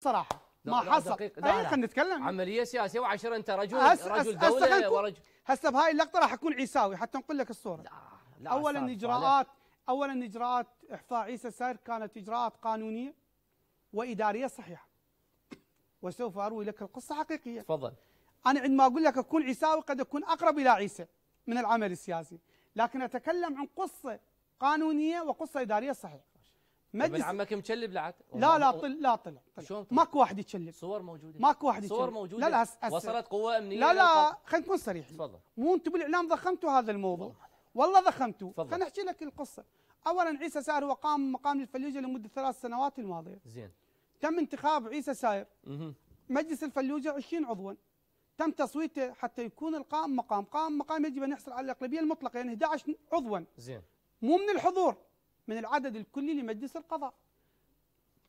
صراحه ما حصل دقيقة إيه، خلينا نتكلم عملية سياسية وعشرة انت رجل هس رجل هس دولة ورجل هسه بهاي اللقطة راح اكون عيساوي حتى نقول لك الصورة لا لا اولا اجراءات اولا اجراءات احفاء عيسى السائر كانت اجراءات قانونية وادارية صحيحة وسوف اروي لك القصة حقيقية تفضل انا عندما اقول لك اكون عيساوي قد اكون اقرب الى عيسى من العمل السياسي لكن اتكلم عن قصة قانونية وقصة ادارية صحيحة مجلس ابن عمك مشلب لعت لا لا طل لا طلع, طلع. ماكو واحد يتشلب صور موجوده ماكو واحد يتشلب صور موجوده لا لا أس... وصلت قوه امنيه لا لا خلينا نكون صريحين تفضل مو انتم بالاعلام ضخمتوا هذا الموضوع والله ضخمتوا خلينا نحكي لك القصه اولا عيسى ساير هو قام مقام الفلوجه لمده ثلاث سنوات الماضيه زين تم انتخاب عيسى ساير مجلس الفلوجه 20 عضوا تم تصويته حتى يكون القائم مقام قائم مقام يجب ان يحصل على الاغلبيه المطلقه يعني 11 عضوا زين مو من الحضور من العدد الكلي لمجلس القضاء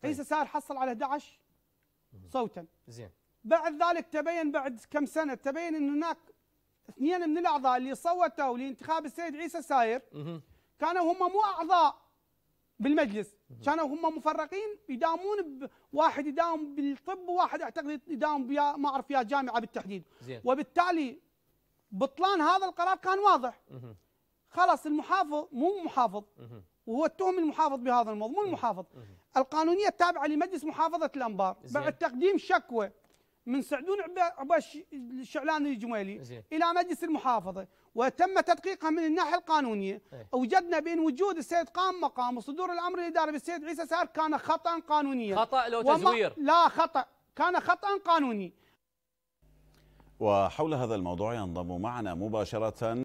عيسى طيب. سائر حصل على 11 صوتا زين بعد ذلك تبين بعد كم سنه تبين ان هناك اثنين من الاعضاء اللي صوتوا لانتخاب السيد عيسى ساير كانوا هم مو اعضاء بالمجلس كانوا هم مفرقين يداومون واحد يداوم بالطب وواحد اعتقد يداوم بيا ما اعرف يا جامعه بالتحديد زين. وبالتالي بطلان هذا القرار كان واضح خلاص المحافظ مو محافظ وهو التهم المحافظ بهذا الموضوع مو المحافظ القانونيه التابعه لمجلس محافظه الانبار بعد تقديم شكوى من سعدون عباش الشعلان الجميلي الى مجلس المحافظه وتم تدقيقها من الناحيه القانونيه ايه. وجدنا بان وجود السيد قام مقام وصدور الامر الاداري بالسيد عيسى سار كان خطا قانونيا خطا لو تزوير لا خطا كان خطا قانوني وحول هذا الموضوع ينضم معنا مباشره